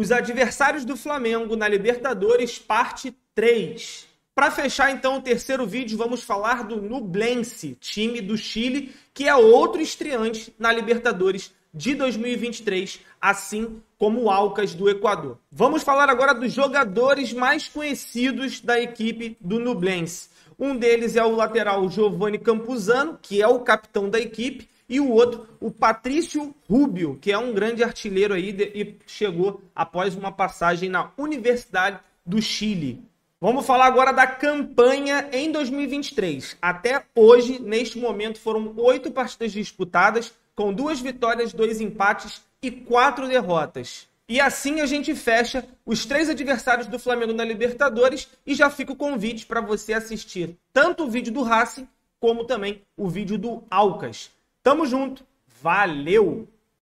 os adversários do Flamengo na Libertadores, parte 3. Para fechar então o terceiro vídeo, vamos falar do Nublense, time do Chile, que é outro estreante na Libertadores de 2023, assim como o Alcas do Equador. Vamos falar agora dos jogadores mais conhecidos da equipe do Nublense. Um deles é o lateral Giovanni Campuzano, que é o capitão da equipe, e o outro, o Patrício Rubio, que é um grande artilheiro aí de, e chegou após uma passagem na Universidade do Chile. Vamos falar agora da campanha em 2023. Até hoje, neste momento, foram oito partidas disputadas, com duas vitórias, dois empates e quatro derrotas. E assim a gente fecha os três adversários do Flamengo na Libertadores e já fica o convite para você assistir tanto o vídeo do Racing como também o vídeo do Alcas. Tamo junto, valeu!